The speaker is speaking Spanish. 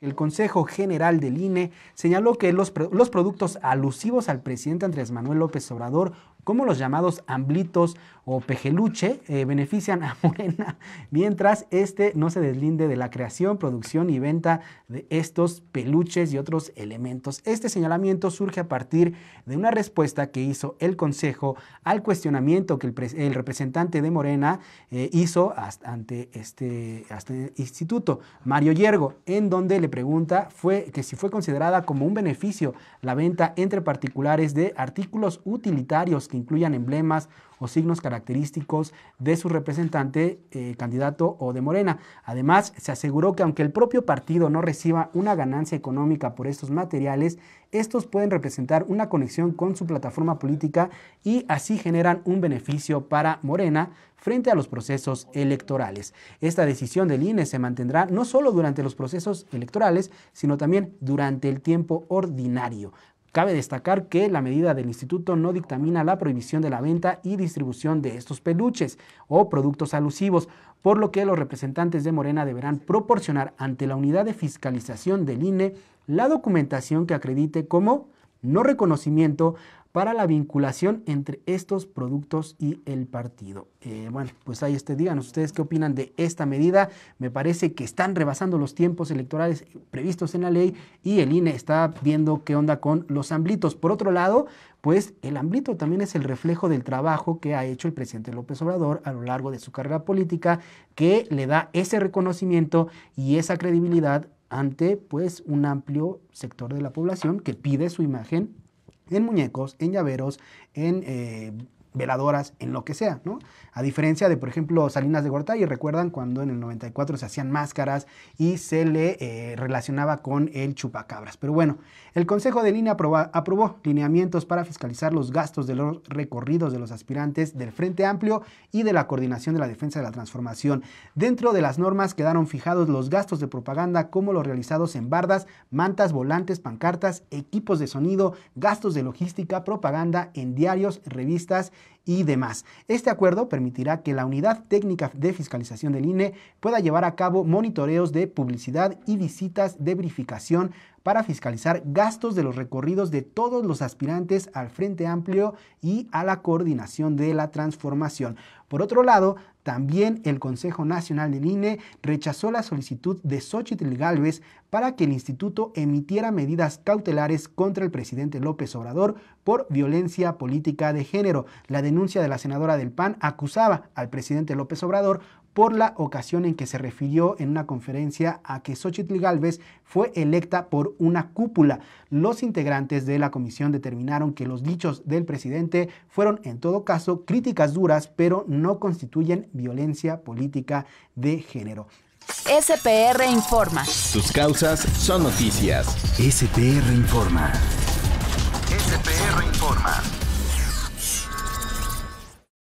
El Consejo General del INE señaló que los, productos alusivos al presidente Andrés Manuel López Obrador, como los llamados amblitos o pejeluche, eh, benefician a Morena, mientras este no se deslinde de la creación, producción y venta de estos peluches y otros elementos. Este señalamiento surge a partir de una respuesta que hizo el Consejo al cuestionamiento que el, representante de Morena eh, hizo ante este el instituto, Mario Yergo, en donde le pregunta fue que si fue considerada como un beneficio la venta entre particulares de artículos utilitarios que incluyan emblemas o signos característicos de su representante, eh, candidato o de Morena. Además, se aseguró que aunque el propio partido no reciba una ganancia económica por estos materiales, estos pueden representar una conexión con su plataforma política y así generan un beneficio para Morena frente a los procesos electorales. Esta decisión del INE se mantendrá no solo durante los procesos electorales, sino también durante el tiempo ordinario. Cabe destacar que la medida del instituto no dictamina la prohibición de la venta y distribución de estos peluches o productos alusivos, por lo que los representantes de Morena deberán proporcionar ante la unidad de fiscalización del INE la documentación que acredite como no reconocimiento para la vinculación entre estos productos y el partido. Eh, bueno, pues ahí este díganos ustedes qué opinan de esta medida. Me parece que están rebasando los tiempos electorales previstos en la ley y el INE está viendo qué onda con los amblitos. Por otro lado, pues el amblito también es el reflejo del trabajo que ha hecho el presidente López Obrador a lo largo de su carrera política, que le da ese reconocimiento y esa credibilidad ante pues un amplio sector de la población que pide su imagen en muñecos, en llaveros, en eh, veladoras, en lo que sea, ¿no? A diferencia de, por ejemplo, Salinas de y recuerdan cuando en el 94 se hacían máscaras y se le eh, relacionaba con el chupacabras. Pero bueno, el Consejo de Línea aprobó lineamientos para fiscalizar los gastos de los recorridos de los aspirantes del Frente Amplio y de la Coordinación de la Defensa de la Transformación. Dentro de las normas quedaron fijados los gastos de propaganda como los realizados en bardas, mantas, volantes, pancartas, equipos de sonido, gastos de logística, propaganda en diarios, revistas y demás. Este acuerdo permitirá que la Unidad Técnica de Fiscalización del INE pueda llevar a cabo monitoreos de publicidad y visitas de verificación para fiscalizar gastos de los recorridos de todos los aspirantes al Frente Amplio y a la coordinación de la transformación. Por otro lado, también el Consejo Nacional del INE rechazó la solicitud de Xochitl Galvez para que el instituto emitiera medidas cautelares contra el presidente López Obrador por violencia política de género. La denuncia de la senadora del PAN acusaba al presidente López Obrador por la ocasión en que se refirió en una conferencia a que Xochitl Galvez fue electa por una cúpula. Los integrantes de la comisión determinaron que los dichos del presidente fueron en todo caso críticas duras, pero no constituyen violencia política de género. SPR Informa. Sus causas son noticias. SPR Informa. SPR Informa.